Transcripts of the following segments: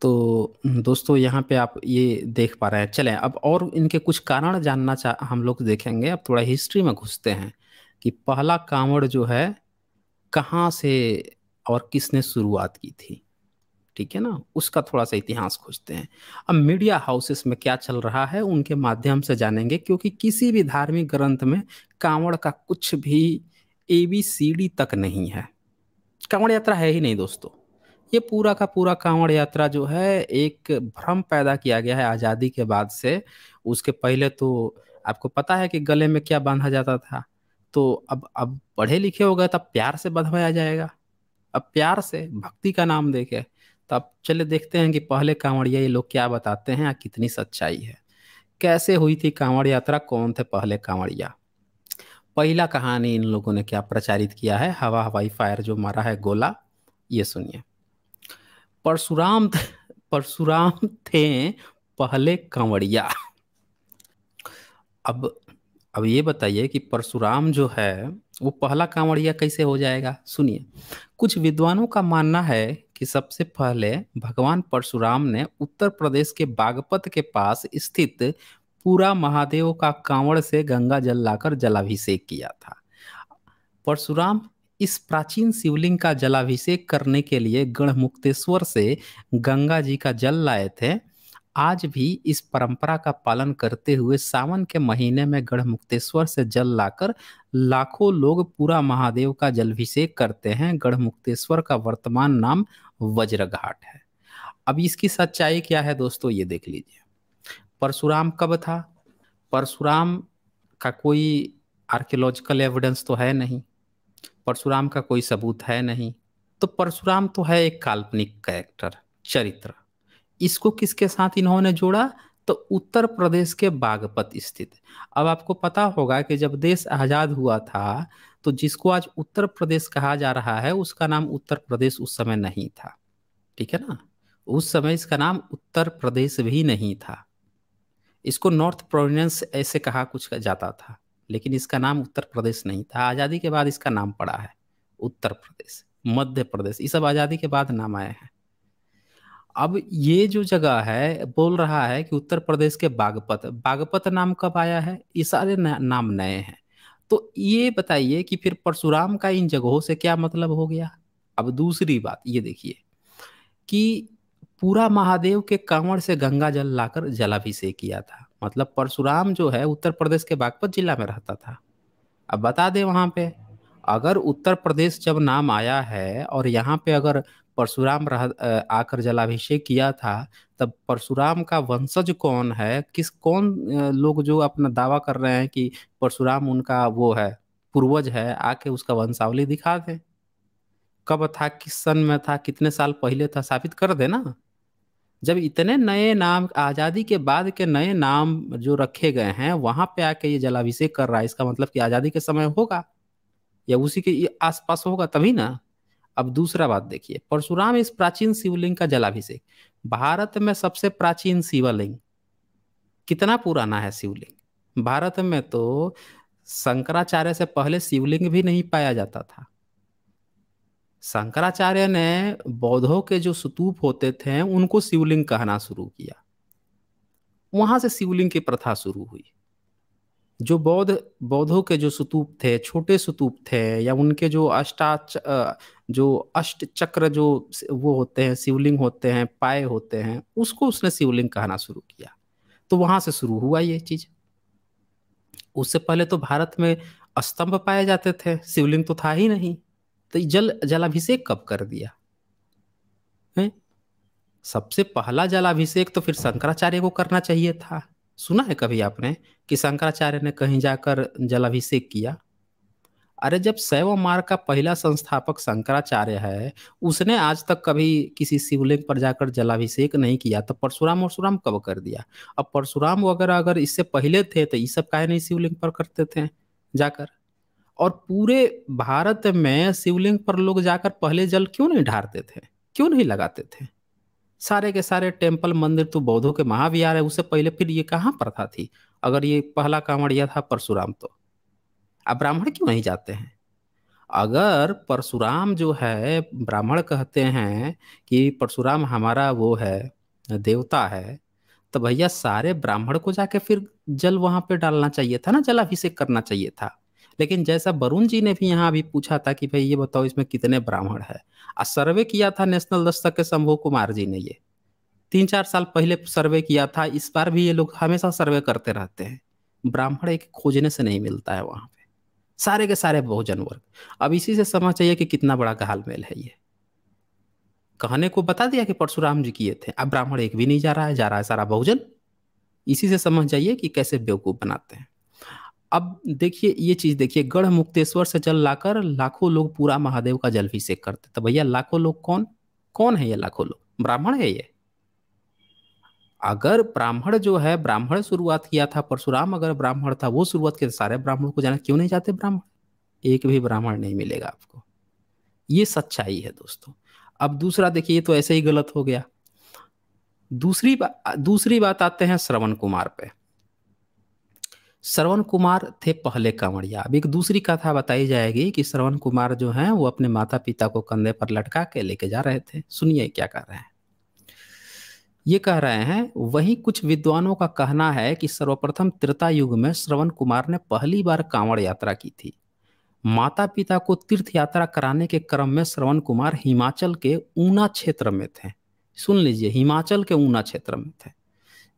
तो दोस्तों यहाँ पे आप ये देख पा रहे हैं चलें अब और इनके कुछ कारण जानना चाह हम लोग देखेंगे अब थोड़ा हिस्ट्री में घुसते हैं कि पहला कांवड़ जो है कहाँ से और किसने शुरुआत की थी ठीक है ना उसका थोड़ा सा इतिहास खोजते हैं अब मीडिया हाउसेस में क्या चल रहा है उनके माध्यम से जानेंगे क्योंकि किसी भी धार्मिक ग्रंथ में कांवड़ का कुछ भी ए बी सी डी तक नहीं है कांवड़ यात्रा है ही नहीं दोस्तों ये पूरा का पूरा कांवड़ यात्रा जो है एक भ्रम पैदा किया गया है आज़ादी के बाद से उसके पहले तो आपको पता है कि गले में क्या बांधा जाता था तो अब अब पढ़े लिखे हो गए तब प्यार से बधवाया जाएगा अब प्यार से भक्ति का नाम देखे तो अब चले देखते हैं कि पहले कांवड़िया ये लोग क्या बताते हैं या कितनी सच्चाई है कैसे हुई थी कांवड़ यात्रा कौन थे पहले कांवड़िया पहला कहानी इन लोगों ने क्या प्रचारित किया है हवा हवाई फायर जो मारा है गोला ये सुनिए परशुराम परशुराम थे पहले कांवड़िया अब अब ये बताइए कि परशुराम जो है वो पहला कांवड़िया कैसे हो जाएगा सुनिए कुछ विद्वानों का मानना है कि सबसे पहले भगवान परशुराम ने उत्तर प्रदेश के बागपत के पास स्थित पूरा महादेव का कांवड़ से गंगा जल लाकर जलाभिषेक किया था परशुराम इस प्राचीन शिवलिंग का जलाभिषेक करने के लिए गढ़ मुक्तेश्वर से गंगा जी का जल लाए थे आज भी इस परंपरा का पालन करते हुए सावन के महीने में गढ़ मुक्तेश्वर से जल लाकर लाखों लोग पूरा महादेव का जलाभिषेक करते हैं गढ़ मुक्तेश्वर का वर्तमान नाम वज्रघाट है अब इसकी सच्चाई क्या है दोस्तों ये देख लीजिए परशुराम कब था परशुराम का कोई आर्कियोलॉजिकल एविडेंस तो है नहीं परशुराम का कोई सबूत है नहीं तो परशुराम तो है एक काल्पनिक कैरेक्टर चरित्र इसको किसके साथ इन्होंने जोड़ा तो उत्तर प्रदेश के बागपत स्थित अब आपको पता होगा कि जब देश आज़ाद हुआ था तो जिसको आज उत्तर प्रदेश कहा जा रहा है उसका नाम उत्तर प्रदेश उस समय नहीं था ठीक है ना उस समय इसका नाम उत्तर प्रदेश भी नहीं था इसको नॉर्थ प्रोविनेंस ऐसे कहा कुछ जाता था लेकिन इसका नाम उत्तर प्रदेश नहीं था आज़ादी के बाद इसका नाम पड़ा है उत्तर प्रदेश मध्य प्रदेश ये सब आज़ादी के बाद नाम आए हैं अब ये जो जगह है बोल रहा है कि उत्तर प्रदेश के बागपत बागपत नाम कब आया है ये सारे नाम नए हैं तो ये बताइए कि फिर परशुराम का इन जगहों से क्या मतलब हो गया अब दूसरी बात ये देखिए कि पूरा महादेव के कांवड़ से गंगा जल लाकर जलाभिषेक किया था मतलब परशुराम जो है उत्तर प्रदेश के बागपत जिला में रहता था अब बता दें वहाँ पे अगर उत्तर प्रदेश जब नाम आया है और यहाँ पे अगर परशुराम रह आकर जलाभिषेक किया था तब परशुराम का वंशज कौन है किस कौन लोग जो अपना दावा कर रहे हैं कि परशुराम उनका वो है पूर्वज है आके उसका वंशावली दिखा दें कब था किस सन में था कितने साल पहले था साबित कर देना जब इतने नए नाम आज़ादी के बाद के नए नाम जो रखे गए हैं वहां पे आके ये जलाभिषेक कर रहा है इसका मतलब कि आज़ादी के समय होगा या उसी के आसपास होगा तभी ना अब दूसरा बात देखिए परशुराम इस प्राचीन शिवलिंग का जलाभिषेक भारत में सबसे प्राचीन शिवलिंग कितना पुराना है शिवलिंग भारत में तो शंकराचार्य से पहले शिवलिंग भी नहीं पाया जाता था शंकराचार्य ने बौद्धों के जो सुतूप होते थे उनको शिवलिंग कहना शुरू किया वहां से शिवलिंग की प्रथा शुरू हुई जो बौद्ध बौद्धों के जो स्तूप थे छोटे सुतूप थे या उनके जो अष्टा जो अष्ट चक्र जो वो होते हैं शिवलिंग होते हैं पाए होते हैं उसको उसने शिवलिंग कहना शुरू किया तो वहां से शुरू हुआ ये चीज उससे पहले तो भारत में स्तंभ पाए जाते थे शिवलिंग तो था ही नहीं तो जल जलाभिषेक कब कर दिया है? सबसे पहला जलाभिषेक तो फिर शंकराचार्य को करना चाहिए था सुना है कभी आपने कि शंकराचार्य ने कहीं जाकर जलाभिषेक किया अरे जब शैव मार्ग का पहला संस्थापक शंकराचार्य है उसने आज तक कभी किसी शिवलिंग पर जाकर जलाभिषेक नहीं किया तो परशुराम सुराम कब कर दिया अब परशुराम वगैरह अगर इससे पहले थे तो ये सब काहे नहीं शिवलिंग पर करते थे जाकर और पूरे भारत में शिवलिंग पर लोग जाकर पहले जल क्यों नहीं ढारते थे क्यों नहीं लगाते थे सारे के सारे टेम्पल मंदिर तो बौद्धों के महाविहार है उससे पहले फिर ये कहाँ प्रथा थी अगर ये पहला कांवड़िया था परशुराम तो अब ब्राह्मण क्यों नहीं जाते हैं अगर परशुराम जो है ब्राह्मण कहते हैं कि परशुराम हमारा वो है देवता है तो भैया सारे ब्राह्मण को जाके फिर जल वहां पे डालना चाहिए था ना जलाभिषेक करना चाहिए था लेकिन जैसा वरुण जी ने भी यहाँ अभी पूछा था कि भाई ये बताओ इसमें कितने ब्राह्मण है और सर्वे किया था नेशनल दस्तक के शंभु कुमार जी ने ये तीन चार साल पहले सर्वे किया था इस बार भी ये लोग हमेशा सर्वे करते रहते हैं ब्राह्मण एक खोजने से नहीं मिलता है वहाँ पे सारे के सारे बहुजन वर्ग अब इसी से समझ चाहिए कि कितना बड़ा मेल है ये कहने को बता दिया कि परशुराम जी किए थे अब ब्राह्मण एक भी नहीं जा रहा है जा रहा है सारा बहुजन इसी से समझ जाइए कि कैसे बेवकूफ बनाते हैं अब देखिए ये चीज देखिए गढ़ मुक्तेश्वर से जल लाकर लाखों लोग पूरा महादेव का जल अभिषेक करते तो भैया लाखों लोग कौन कौन है ये लाखों लोग ब्राह्मण है ये अगर ब्राह्मण जो है ब्राह्मण शुरुआत किया था परशुराम अगर ब्राह्मण था वो शुरुआत किया सारे ब्राह्मण को जाना क्यों नहीं जाते ब्राह्मण एक भी ब्राह्मण नहीं मिलेगा आपको ये सच्चाई है दोस्तों अब दूसरा देखिए ये तो ऐसे ही गलत हो गया दूसरी बात दूसरी बात आते हैं श्रवण कुमार पे श्रवण कुमार थे पहले कांवड़िया अब एक दूसरी कथा बताई जाएगी कि श्रवण कुमार जो हैं वो अपने माता पिता को कंधे पर लटका के लेके जा रहे थे सुनिए क्या कह रहे हैं ये कह रहे हैं वही कुछ विद्वानों का कहना है कि सर्वप्रथम त्रेता युग में श्रवण कुमार ने पहली बार कांवड़ यात्रा की थी माता पिता को तीर्थ यात्रा कराने के क्रम में श्रवण कुमार हिमाचल के ऊना क्षेत्र में थे सुन लीजिए हिमाचल के ऊना क्षेत्र में थे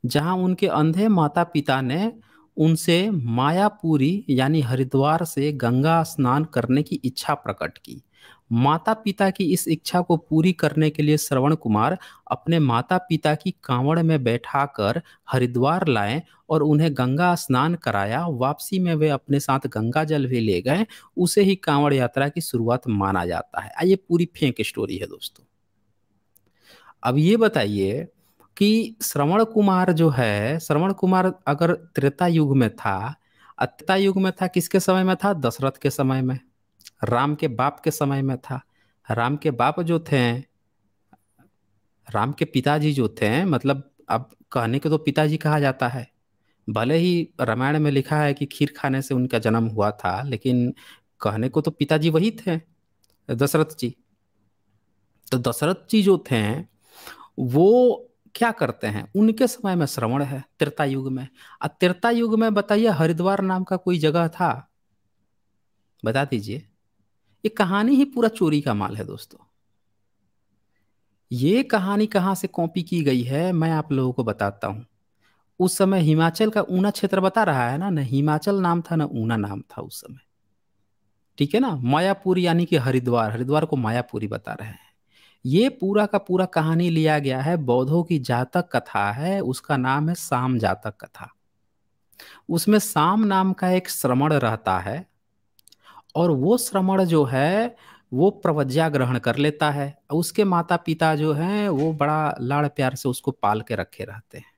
जहां उनके अंधे माता पिता ने उनसे मायापुरी यानी हरिद्वार से गंगा स्नान करने की इच्छा प्रकट की माता पिता की इस इच्छा को पूरी करने के लिए श्रवण कुमार अपने माता पिता की कांवड़ में बैठाकर हरिद्वार लाए और उन्हें गंगा स्नान कराया वापसी में वे अपने साथ गंगा जल भी ले गए उसे ही कांवड़ यात्रा की शुरुआत माना जाता है ये पूरी फेंक स्टोरी है दोस्तों अब ये बताइए कि श्रवण कुमार जो है श्रवण कुमार अगर त्रेता युग में था त्रेता युग में था किसके समय में था दशरथ के समय में राम के बाप के समय में था राम के बाप जो थे राम के पिताजी जो थे मतलब अब कहने के तो पिताजी कहा जाता है भले ही रामायण में लिखा है कि खीर खाने से उनका जन्म हुआ था लेकिन कहने को तो पिताजी वही थे दशरथ जी तो दशरथ जी जो थे वो क्या करते हैं उनके समय में श्रवण है त्रेता युग में और त्रेता युग में बताइए हरिद्वार नाम का कोई जगह था बता दीजिए ये कहानी ही पूरा चोरी का माल है दोस्तों ये कहानी कहाँ से कॉपी की गई है मैं आप लोगों को बताता हूँ उस समय हिमाचल का ऊना क्षेत्र बता रहा है ना न हिमाचल नाम था ना ऊना नाम था उस समय ठीक है ना मायापुरी यानी कि हरिद्वार हरिद्वार को मायापुरी बता रहे हैं ये पूरा का पूरा कहानी लिया गया है बौद्धों की जातक कथा है उसका नाम है साम जातक कथा उसमें साम नाम का एक श्रमण रहता है और वो श्रमण जो है वो प्रवज्ञा ग्रहण कर लेता है उसके माता पिता जो हैं वो बड़ा लाड़ प्यार से उसको पाल के रखे रहते हैं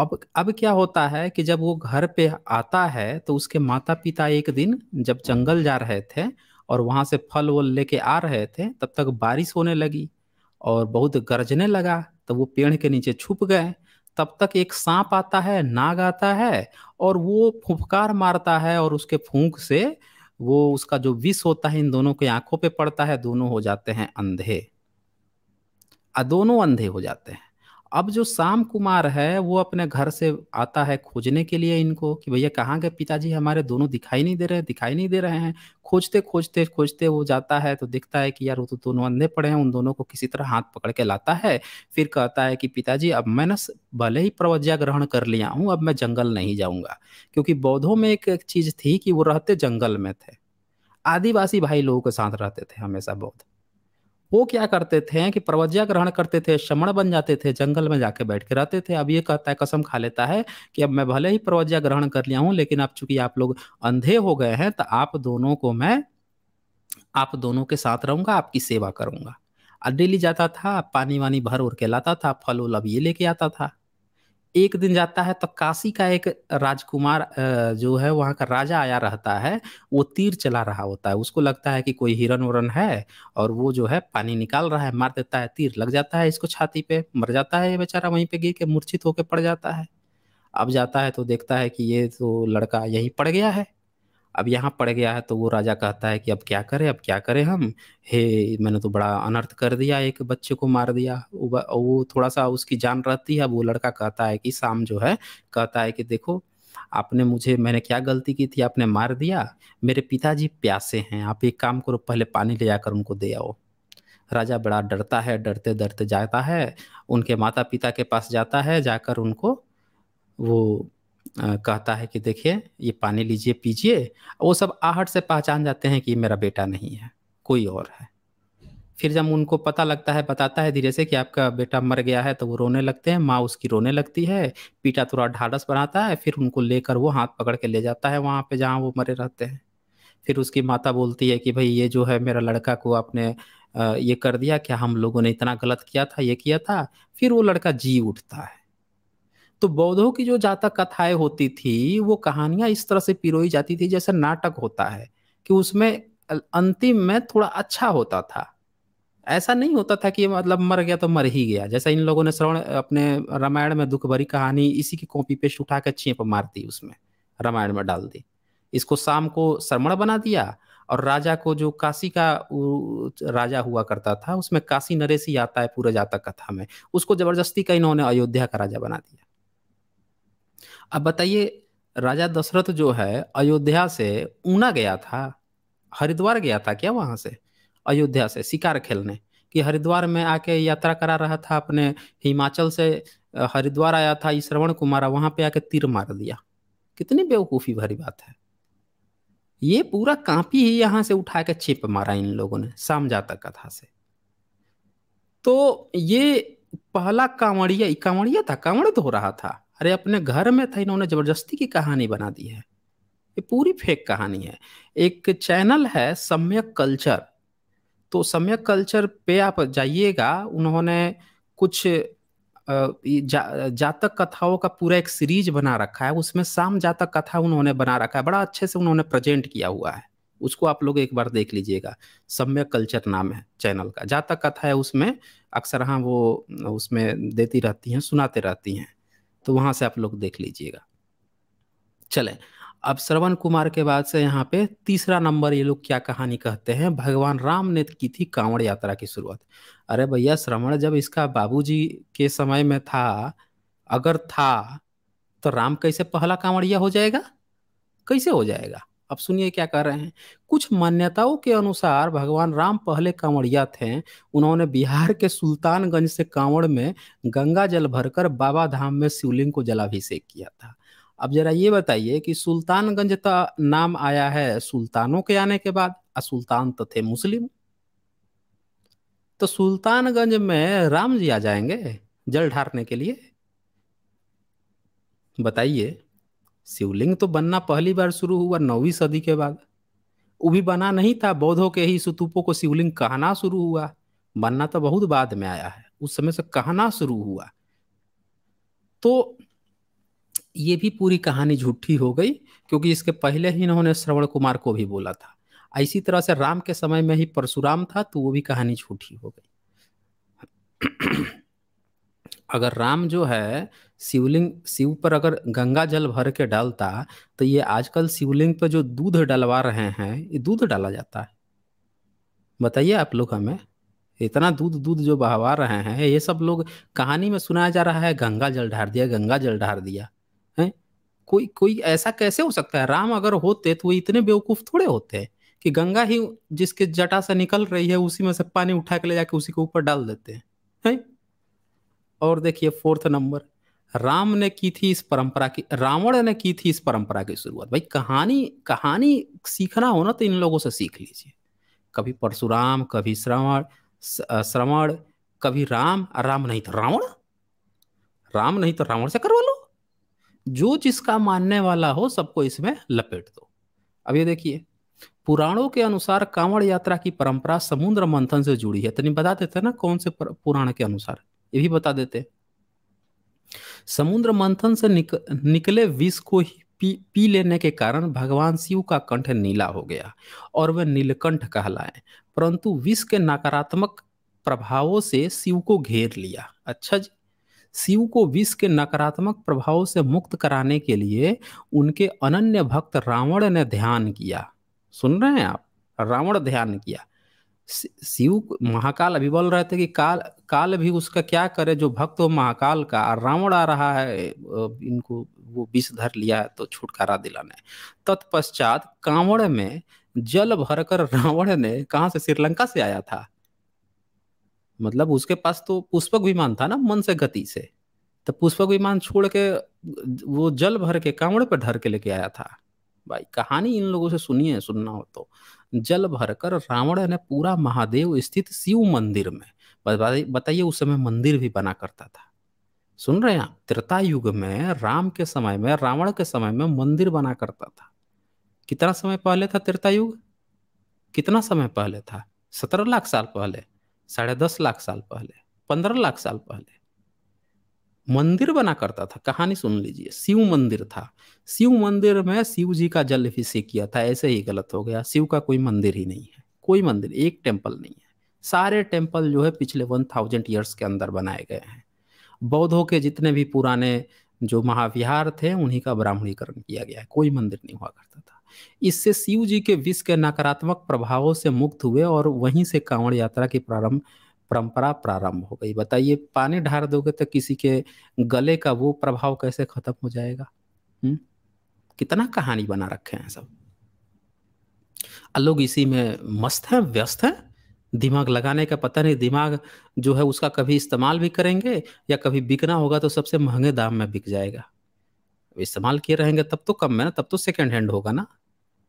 अब अब क्या होता है कि जब वो घर पे आता है तो उसके माता पिता एक दिन जब जंगल जा रहे थे और वहाँ से फल वो लेके आ रहे थे तब तक बारिश होने लगी और बहुत गरजने लगा तो वो पेड़ के नीचे छुप गए तब तक एक सांप आता है नाग आता है और वो फुफकार मारता है और उसके फूंक से वो उसका जो विष होता है इन दोनों के आंखों पे पड़ता है दोनों हो जाते हैं अंधे आ दोनों अंधे हो जाते हैं अब जो श्याम कुमार है वो अपने घर से आता है खोजने के लिए इनको कि भैया कहाँ गए पिताजी हमारे दोनों दिखाई नहीं दे रहे दिखाई नहीं दे रहे हैं खोजते खोजते खोजते वो जाता है तो दिखता है कि यार वो तो दोनों अंधे पड़े हैं उन दोनों को किसी तरह हाथ पकड़ के लाता है फिर कहता है कि पिताजी अब मैं ना भले ही प्रवज्ञा ग्रहण कर लिया हूँ अब मैं जंगल नहीं जाऊँगा क्योंकि बौद्धों में एक चीज़ थी कि वो रहते जंगल में थे आदिवासी भाई लोगों के साथ रहते थे हमेशा बौद्ध वो क्या करते थे कि प्रवज्ञा ग्रहण करते थे श्रमण बन जाते थे जंगल में जाके बैठ के रहते थे अब ये कहता है कसम खा लेता है कि अब मैं भले ही प्रवज्ञा ग्रहण कर लिया हूं लेकिन अब चूंकि आप लोग अंधे हो गए हैं तो आप दोनों को मैं आप दोनों के साथ रहूंगा आपकी सेवा करूंगा डेली जाता था पानी वानी भर उड़ के लाता था फल उल अब ये लेके आता था एक दिन जाता है तो काशी का एक राजकुमार जो है वहाँ का राजा आया रहता है वो तीर चला रहा होता है उसको लगता है कि कोई हिरन उरन है और वो जो है पानी निकाल रहा है मार देता है तीर लग जाता है इसको छाती पे मर जाता है ये बेचारा वहीं पे गिर के मूर्छित होकर पड़ जाता है अब जाता है तो देखता है कि ये तो लड़का यहीं पड़ गया है अब यहाँ पड़ गया है तो वो राजा कहता है कि अब क्या करें अब क्या करें हम हे मैंने तो बड़ा अनर्थ कर दिया एक बच्चे को मार दिया वो थोड़ा सा उसकी जान रहती है वो लड़का कहता है कि शाम जो है कहता है कि देखो आपने मुझे मैंने क्या गलती की थी आपने मार दिया मेरे पिताजी प्यासे हैं आप एक काम करो पहले पानी ले जाकर उनको दे आओ राजा बड़ा डरता है डरते डरते जाता है उनके माता पिता के पास जाता है जाकर उनको वो कहता है कि देखिए ये पानी लीजिए पीजिए वो सब आहट से पहचान जाते हैं कि मेरा बेटा नहीं है कोई और है फिर जब उनको पता लगता है बताता है धीरे से कि आपका बेटा मर गया है तो वो रोने लगते हैं माँ उसकी रोने लगती है पीटा थोड़ा ढाढ़स बनाता है फिर उनको लेकर वो हाथ पकड़ के ले जाता है वहाँ पे जहाँ वो मरे रहते हैं फिर उसकी माता बोलती है कि भाई ये जो है मेरा लड़का को आपने ये कर दिया क्या हम लोगों ने इतना गलत किया था ये किया था फिर वो लड़का जी उठता है तो बौद्धों की जो जातक कथाएं होती थी वो कहानियां इस तरह से पिरोई जाती थी जैसे नाटक होता है कि उसमें अंतिम में थोड़ा अच्छा होता था ऐसा नहीं होता था कि मतलब मर गया तो मर ही गया जैसा इन लोगों ने श्रवण अपने रामायण में दुख भरी कहानी इसी की कॉपी पे उठा कर छीप मार दी उसमें रामायण में डाल दी इसको शाम को श्रवण बना दिया और राजा को जो काशी का राजा हुआ करता था उसमें काशी नरेश ही आता है पूरा जातक कथा में उसको जबरदस्ती का इन्होंने अयोध्या का राजा बना दिया अब बताइए राजा दशरथ जो है अयोध्या से ऊना गया था हरिद्वार गया था क्या वहां से अयोध्या से शिकार खेलने कि हरिद्वार में आके यात्रा करा रहा था अपने हिमाचल से हरिद्वार आया था श्रवण कुमार वहां पे आके तीर मार दिया कितनी बेवकूफ़ी भरी बात है ये पूरा कापी ही यहाँ से उठा के छिप मारा इन लोगों ने शाम जातक कथा से तो ये पहला कांवड़िया कांवड़िया था कांवड़ तो हो रहा था अरे अपने घर में था इन्होंने जबरदस्ती की कहानी बना दी है ये पूरी फेक कहानी है एक चैनल है सम्यक कल्चर तो सम्यक कल्चर पे आप जाइएगा उन्होंने कुछ जा, जातक कथाओं का पूरा एक सीरीज बना रखा है उसमें साम जातक कथा उन्होंने बना रखा है बड़ा अच्छे से उन्होंने प्रेजेंट किया हुआ है उसको आप लोग एक बार देख लीजिएगा सम्यक कल्चर नाम है चैनल का जातक कथा है उसमें अक्सर हाँ वो उसमें देती रहती हैं सुनाते रहती हैं तो वहां से आप लोग देख लीजिएगा चले अब श्रवण कुमार के बाद से यहाँ पे तीसरा नंबर ये लोग क्या कहानी कहते हैं भगवान राम ने की थी कांवड़ यात्रा की शुरुआत अरे भैया श्रवण जब इसका बाबूजी के समय में था अगर था तो राम कैसे पहला कांवड़िया हो जाएगा कैसे हो जाएगा अब सुनिए क्या कर रहे हैं कुछ मान्यताओं के अनुसार भगवान राम पहले कांवड़िया थे उन्होंने बिहार के सुल्तानगंज से कांवड़ में गंगा जल भरकर बाबा धाम में शिवलिंग को जलाभिषेक किया था अब जरा ये बताइए कि सुल्तानगंज का नाम आया है सुल्तानों के आने के बाद आ सुल्तान तो थे मुस्लिम तो सुल्तानगंज में राम जी आ जाएंगे जल ढारने के लिए बताइए शिवलिंग तो बनना पहली बार शुरू हुआ नौवीं सदी के बाद वो भी बना नहीं था बौद्धों के ही सुतूपों को शिवलिंग कहना शुरू हुआ बनना तो बहुत बाद में आया है उस समय से कहना शुरू हुआ तो ये भी पूरी कहानी झूठी हो गई क्योंकि इसके पहले ही इन्होंने श्रवण कुमार को भी बोला था इसी तरह से राम के समय में ही परशुराम था तो वो भी कहानी झूठी हो गई अगर राम जो है शिवलिंग शिव पर अगर गंगा जल भर के डालता तो ये आजकल शिवलिंग पर जो दूध डलवा रहे हैं ये दूध डाला जाता है बताइए आप लोग हमें इतना दूध दूध जो बहवा रहे हैं ये सब लोग कहानी में सुनाया जा रहा है गंगा जल ढार दिया गंगा जल ढार दिया है कोई कोई ऐसा कैसे हो सकता है राम अगर होते तो वो इतने बेवकूफ थोड़े होते हैं कि गंगा ही जिसके जटा से निकल रही है उसी में से पानी उठा के ले जाके उसी के ऊपर डाल देते हैं है? और देखिए फोर्थ नंबर राम ने की थी इस परंपरा की रावण ने की थी इस परंपरा की शुरुआत भाई कहानी कहानी सीखना हो ना तो इन लोगों से सीख लीजिए कभी परशुराम कभी श्रवण श्रवण कभी राम राम नहीं तो रावण राम नहीं तो रावण से करवा लो जो जिसका मानने वाला हो सबको इसमें लपेट दो अब ये देखिए पुराणों के अनुसार कांवड़ यात्रा की परंपरा समुद्र मंथन से जुड़ी है तो नहीं बता देते ना कौन से पुराण के अनुसार ये भी बता देते समुद्र मंथन से निक, निकले विष को ही पी, पी लेने के कारण भगवान शिव का कंठ नीला हो गया और वे नीलकंठ कहलाए परंतु विष के नकारात्मक प्रभावों से शिव को घेर लिया अच्छा जी शिव को विष के नकारात्मक प्रभावों से मुक्त कराने के लिए उनके अनन्य भक्त रावण ने ध्यान किया सुन रहे हैं आप रावण ध्यान किया शिव महाकाल अभी बोल रहे थे कि काल काल भी उसका क्या करे जो भक्त हो महाकाल का रावण आ रहा है इनको वो विष धर लिया है तो छुटकारा दिलाने तत्पश्चात कांवड़ में जल भरकर रावण ने कहा से श्रीलंका से आया था मतलब उसके पास तो पुष्पक विमान था ना मन से गति से तो पुष्पक विमान छोड़ के वो जल भर के कांवड़ पर धर के लेके आया था भाई कहानी इन लोगों से सुनिए सुनना हो तो जल भरकर रावण ने पूरा महादेव स्थित शिव मंदिर में बताइए उस समय मंदिर भी बना करता था सुन रहे हैं त्रेता युग में राम के समय में रावण के समय में मंदिर बना करता था कितना समय पहले था त्रेता युग कितना समय पहले था सत्रह लाख साल पहले साढ़े दस लाख साल पहले पंद्रह लाख साल पहले मंदिर बना करता था कहानी सुन लीजिए शिव मंदिर था शिव मंदिर में शिव जी का जल अभिषेक किया था ऐसे ही गलत हो गया शिव का कोई मंदिर ही नहीं है कोई मंदिर एक टेम्पल नहीं है सारे टेम्पल जो है पिछले वन थाउजेंड ईयर्स के अंदर बनाए गए हैं बौद्धों के जितने भी पुराने जो महाविहार थे उन्हीं का ब्राह्मणीकरण किया गया है कोई मंदिर नहीं हुआ करता था इससे शिव जी के विष के नकारात्मक प्रभावों से मुक्त हुए और वहीं से कांवड़ यात्रा की प्रारंभ परंपरा प्रारंभ हो गई बताइए पानी ढार दोगे तो किसी के गले का वो प्रभाव कैसे खत्म हो जाएगा हुँ? कितना कहानी बना रखे हैं सब लोग इसी में मस्त हैं व्यस्त हैं दिमाग लगाने का पता नहीं दिमाग जो है उसका कभी इस्तेमाल भी करेंगे या कभी बिकना होगा तो सबसे महंगे दाम में बिक जाएगा इस्तेमाल किए रहेंगे तब तो कम है ना तब तो सेकेंड हैंड होगा ना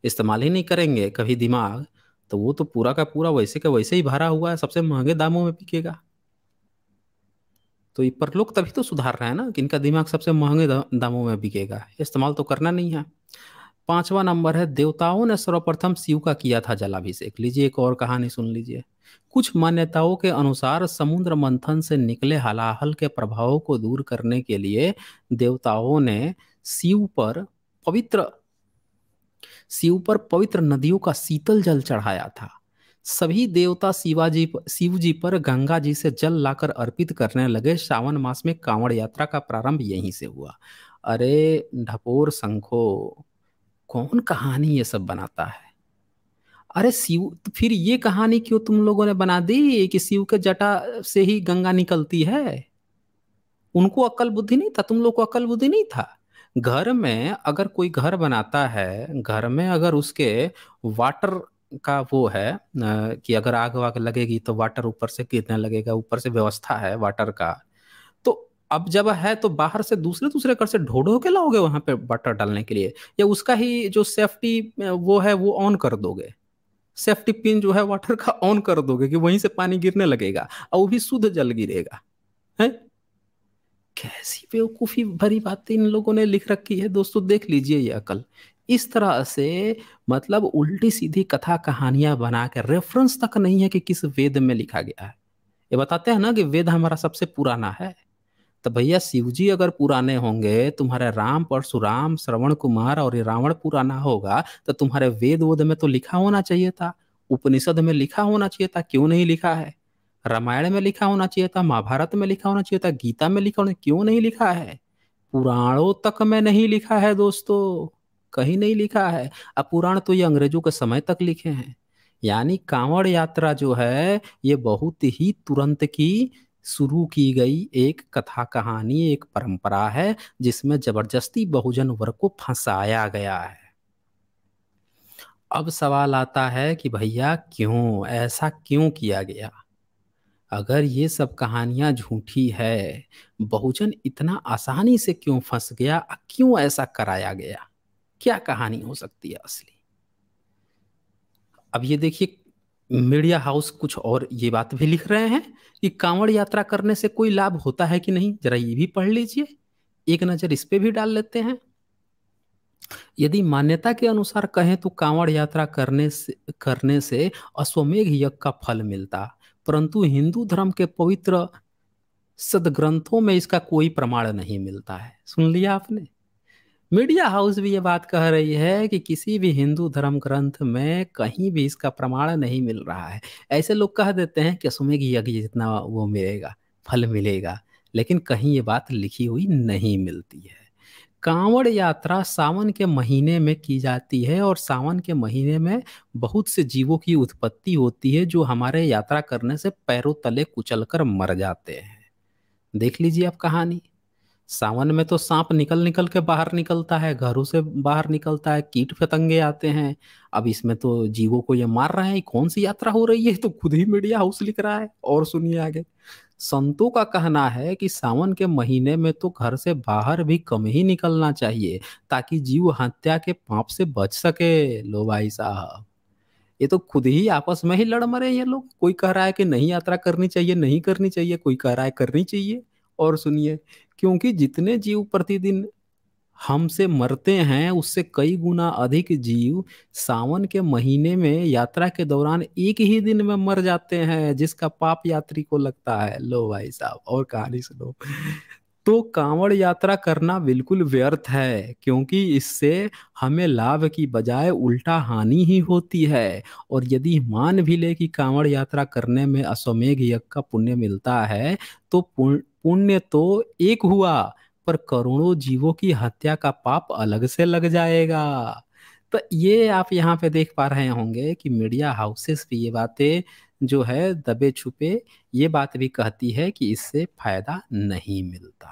इस्तेमाल ही नहीं करेंगे कभी दिमाग तो वो तो पूरा का पूरा वैसे का वैसे ही भरा हुआ है सबसे महंगे दामों में बिकेगा तो ये परलोक तभी तो सुधार रहे हैं ना कि इनका दिमाग सबसे महंगे दामों में बिकेगा इस्तेमाल तो करना नहीं है पांचवा नंबर है देवताओं ने सर्वप्रथम शिव का किया था जलाभिषेक लीजिए एक और कहानी सुन लीजिए कुछ मान्यताओं के अनुसार समुद्र मंथन से निकले हलाहल के प्रभावों को दूर करने के लिए देवताओं ने शिव पर पवित्र शिव पर पवित्र नदियों का शीतल जल चढ़ाया था सभी देवता शिवाजी शिव जी पर गंगा जी से जल लाकर अर्पित करने लगे श्रावण मास में कांवड़ यात्रा का प्रारंभ यहीं से हुआ अरे ढपोर संखो कौन कहानी ये सब बनाता है अरे शिव तो फिर ये कहानी क्यों तुम लोगों ने बना दी कि शिव के जटा से ही गंगा निकलती है उनको अकल बुद्धि नहीं था तुम लोग को अकल बुद्धि नहीं था घर में अगर कोई घर बनाता है, घर में अगर उसके वाटर का वो है कि अगर आग वाग लगेगी तो वाटर ऊपर से गिरने लगेगा, ऊपर से व्यवस्था है वाटर का। तो अब जब है तो बाहर से दूसरे-दूसरे घर से ढो-ढो के लाओगे वहाँ पे वाटर डालने के लिए या उसका ही जो सेफ्टी वो है वो ऑन कर दोगे? सेफ्टी पिन जो है वाटर का ऑन कर दोगे कि वहीं से पानी गिरने लगेगा और वो भी शुद्ध जल गिरेगा। है कैसी बेवकूफ़ी भरी बात इन लोगों ने लिख रखी है दोस्तों देख लीजिए ये अकल इस तरह से मतलब उल्टी सीधी कथा कहानियां बना के रेफरेंस तक नहीं है कि किस वेद में लिखा गया है ये बताते हैं ना कि वेद हमारा सबसे पुराना है तो भैया शिवजी अगर पुराने होंगे तुम्हारे राम परशुराम श्रवण कुमार और ये रावण पुराना होगा तो तुम्हारे वेद वोद में तो लिखा होना चाहिए था उपनिषद में लिखा होना चाहिए था क्यों नहीं लिखा है रामायण में लिखा होना चाहिए था महाभारत में लिखा होना चाहिए था गीता में लिखा होना क्यों नहीं लिखा है पुराणों तक में नहीं लिखा है दोस्तों कहीं नहीं लिखा है अब पुराण तो ये अंग्रेजों के समय तक लिखे हैं यानी कांवड़ यात्रा जो है ये बहुत ही तुरंत की शुरू की गई एक कथा कहानी एक परंपरा है जिसमें जबरदस्ती बहुजन वर्ग को फंसाया गया है अब सवाल आता है कि भैया क्यों ऐसा क्यों किया गया अगर ये सब कहानियां झूठी है बहुजन इतना आसानी से क्यों फंस गया क्यों ऐसा कराया गया क्या कहानी हो सकती है असली अब ये देखिए मीडिया हाउस कुछ और ये बात भी लिख रहे हैं कि कांवड़ यात्रा करने से कोई लाभ होता है कि नहीं जरा ये भी पढ़ लीजिए एक नज़र इस पे भी डाल लेते हैं यदि मान्यता के अनुसार कहें तो कांवड़ यात्रा करने से करने से अश्वमेघ यज्ञ का फल मिलता परंतु हिंदू धर्म के पवित्र सदग्रंथों में इसका कोई प्रमाण नहीं मिलता है सुन लिया आपने मीडिया हाउस भी ये बात कह रही है कि किसी भी हिंदू धर्म ग्रंथ में कहीं भी इसका प्रमाण नहीं मिल रहा है ऐसे लोग कह देते हैं कि सुमेघ यज्ञ जितना वो मिलेगा फल मिलेगा लेकिन कहीं ये बात लिखी हुई नहीं मिलती है कांवड़ यात्रा सावन के महीने में की जाती है और सावन के महीने में बहुत से जीवों की उत्पत्ति होती है जो हमारे यात्रा करने से पैरों तले कुचलकर मर जाते हैं देख लीजिए आप कहानी सावन में तो सांप निकल निकल के बाहर निकलता है घरों से बाहर निकलता है कीट फतंगे आते हैं अब इसमें तो जीवों को ये मार रहे हैं कौन सी यात्रा हो रही है तो खुद ही मीडिया हाउस लिख रहा है और सुनिए आगे संतों का कहना है कि सावन के महीने में तो घर से बाहर भी कम ही निकलना चाहिए ताकि जीव हत्या के पाप से बच सके लो भाई साहब ये तो खुद ही आपस में ही लड़ मरे ये लोग कोई कह रहा है कि नहीं यात्रा करनी चाहिए नहीं करनी चाहिए कोई कह रहा है करनी चाहिए और सुनिए क्योंकि जितने जीव प्रतिदिन हमसे मरते हैं उससे कई गुना अधिक जीव सावन के महीने में यात्रा के दौरान एक ही दिन में मर जाते हैं जिसका पाप यात्री को लगता है लो भाई साहब और कहानी सुनो तो कांवड़ यात्रा करना बिल्कुल व्यर्थ है क्योंकि इससे हमें लाभ की बजाय उल्टा हानि ही होती है और यदि मान भी ले कि कांवड़ यात्रा करने में अश्वमेघ यज्ञ का पुण्य मिलता है तो पुण्य तो एक हुआ पर करोड़ों जीवों की हत्या का पाप अलग से लग जाएगा तो ये आप यहाँ पे देख पा रहे होंगे कि मीडिया हाउसेस भी ये बातें जो है दबे छुपे ये बात भी कहती है कि इससे फायदा नहीं मिलता